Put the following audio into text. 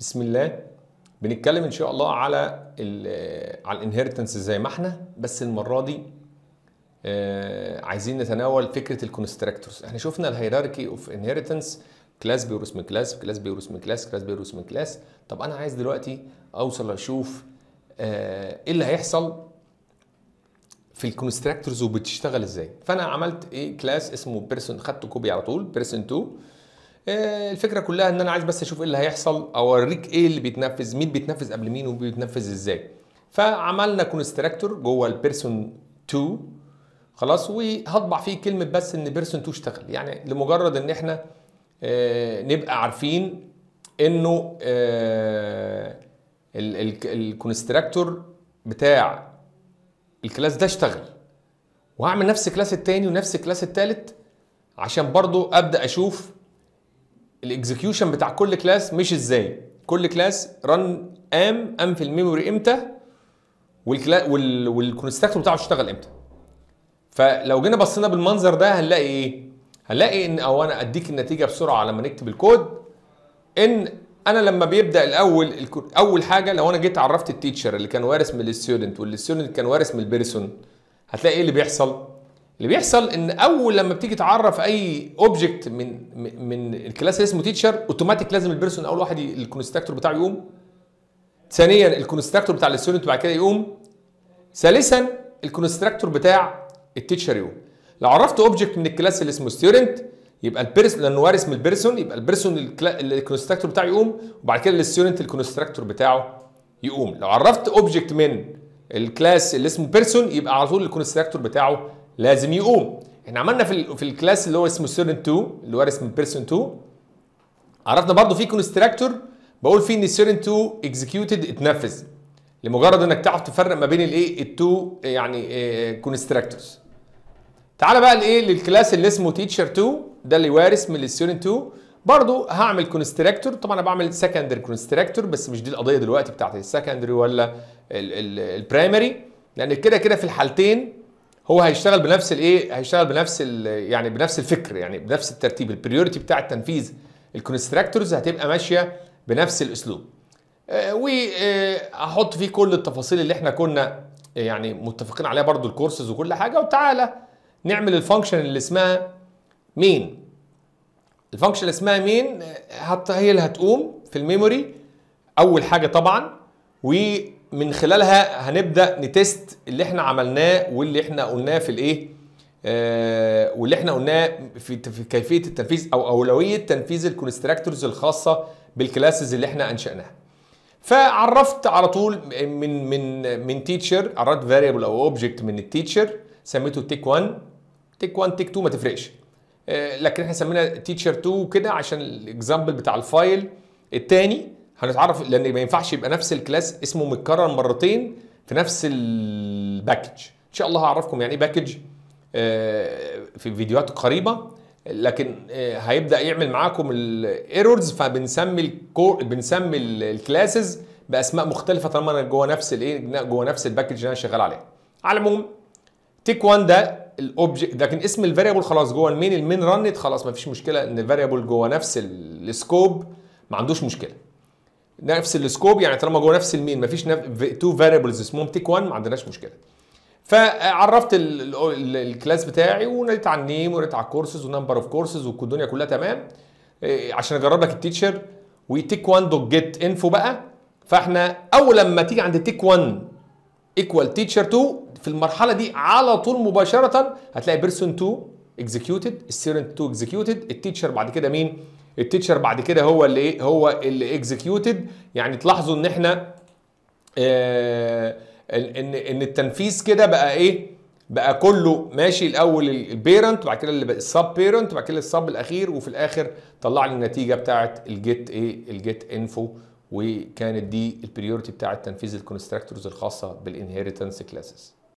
بسم الله بنتكلم ان شاء الله على على الانهيرتنس زي ما احنا بس المره دي آه عايزين نتناول فكره الكونستراكتورز احنا شفنا الهيراركي اوف انهيرتنس كلاس بيورث من كلاس كلاس بيورث من كلاس كلاس بيورث من كلاس طب انا عايز دلوقتي اوصل اشوف آه، ايه اللي هيحصل في الكونستراكتورز وبتشتغل ازاي فانا عملت ايه كلاس اسمه بيرسون خدت كوبي على طول بيرسون 2 آه، الفكره كلها ان انا عايز بس اشوف ايه اللي هيحصل اوريك ايه اللي بيتنفذ مين بيتنفذ قبل مين وبيتنفذ ازاي فعملنا كونستراكتور جوه البيرسون 2 خلاص وهطبع فيه كلمه بس ان بيرسون 2 اشتغل يعني لمجرد ان احنا آه، نبقى عارفين انه آه، الكونستراكتور بتاع الكلاس ده اشتغل وهعمل نفس كلاس التاني ونفس كلاس التالت عشان برضو ابدا اشوف الاكزكيوشن بتاع كل كلاس مش ازاي كل كلاس رن ام ام في الميموري امتى والكلا وال والكونستراكتور بتاعه اشتغل امتى فلو جينا بصينا بالمنظر ده هنلاقي ايه هنلاقي ان او انا اديك النتيجه بسرعه لما نكتب الكود ان انا لما بيبدا الاول اول حاجه لو انا جيت عرفت التيتشر اللي كان وارث من الستودنت والستودنت كان وارث من البيرسون هتلاقي ايه اللي بيحصل اللي بيحصل ان اول لما بتيجي تعرف اي اوبجكت من من الكلاس اللي اسمه تيتشر اوتوماتيك لازم البيرسون اول واحد الكونستراكتور بتاعه يقوم ثانيا الكونستراكتور بتاع الستودنت بعد كده يقوم ثالثا الكونستراكتور بتاع التيتشر يقوم لو عرفت اوبجكت من الكلاس اللي اسمه ستودنت يبقى البيرسون لانه وارث من البيرسون يبقى البيرسون الكونستراكتور بتاعه يقوم وبعد كده الستودنت الكونستراكتور بتاعه يقوم لو عرفت اوبجكت من الكلاس اللي اسمه بيرسون يبقى على طول الكونستراكتور بتاعه لازم يقوم احنا عملنا في في الكلاس اللي هو اسمه سيرن 2 اللي هو اسمه بيرسون 2 عرفنا برضه في كونستراكتور بقول فيه ان سيرن 2 اكزكيوتد اتنفذ لمجرد انك تعرف تفرق ما بين الايه التو يعني كونستراكتورز آه، تعالى بقى لايه للكلاس اللي اسمه تيتشر 2 ده اللي وارث من الستودنت 2 برضو هعمل كونستراكتور طبعا انا بعمل سكندري كونستراكتور بس مش دي القضيه دلوقتي بتاعت السكندري ولا البرايمري لان كده كده في الحالتين هو هيشتغل بنفس الايه هيشتغل بنفس يعني بنفس الفكر يعني بنفس الترتيب البريورتي بتاع التنفيذ الكونستراكتورز هتبقى ماشيه بنفس الاسلوب آه، وهحط آه، فيه كل التفاصيل اللي احنا كنا آه، يعني متفقين عليها برضو الكورسز وكل حاجه وتعالى نعمل الفانكشن اللي اسمها مين الفانكشن اللي اسمها مين هي اللي هتقوم في الميموري اول حاجه طبعا و من خلالها هنبدا نتست اللي احنا عملناه واللي احنا قلناه في الايه آه واللي احنا قلناه في, في كيفيه التنفيذ او اولويه تنفيذ الكونستراكتورز الخاصه بالكلاسز اللي احنا انشاناها فعرفت على طول من من من تيتشر عرفت فاريبل او اوبجكت من التيتشر سميته تيك 1 تيك 1 تيك 2 ما تفرقش آه، لكن احنا سمينا تيتشر 2 كده عشان الاكزامبل بتاع الفايل الثاني هنتعرف لان ما ينفعش يبقى نفس الكلاس اسمه متكرر مرتين في نفس الباكج ان شاء الله هعرفكم يعني ايه باكج آه، في فيديوهات قريبه لكن آه، هيبدا يعمل معاكم الايرورز فبنسمي بنسمي الكلاسز باسماء مختلفه طالما انا جوه نفس الايه جوه نفس الباكج اللي انا شغال عليه على العموم تيك 1 ده الاوبجكت لكن اسم الفاريبل خلاص جوه المين المين رنت خلاص ما فيش مشكله ان الفاريبل جوه نفس السكوب ما عندوش مشكله نفس السكوب يعني طالما جوه نفس المين مفيش تو فاريبلز اسمهم تيك 1 ما عندناش مشكله فعرفت الكلاس بتاعي وناديت على النيم وناديت على الكورسز ونمبر اوف كورسز والدنيا كلها تمام إيه، عشان اجرب لك التيتشر وتيك 1 دوت جيت انفو بقى فاحنا اول لما تيجي عند تيك 1 ايكوال تيتشر 2 في المرحله دي على طول مباشره هتلاقي بيرسون 2 اكزكيوتد السيرنت 2 اكزكيوتد التيتشر بعد كده مين التيتشر بعد كده هو اللي ايه هو اللي اكزكيوتد يعني تلاحظوا ان احنا آه ان ان التنفيذ كده بقى ايه بقى كله ماشي الاول البيرنت وبعد كده اللي السب بيرنت وبعد كده السب الاخير وفي الاخر طلع لي النتيجه بتاعه الجيت ايه الجيت انفو وكانت دي البريورتي بتاعه تنفيذ الكونستراكتورز الخاصه بالانهيرتنس كلاسز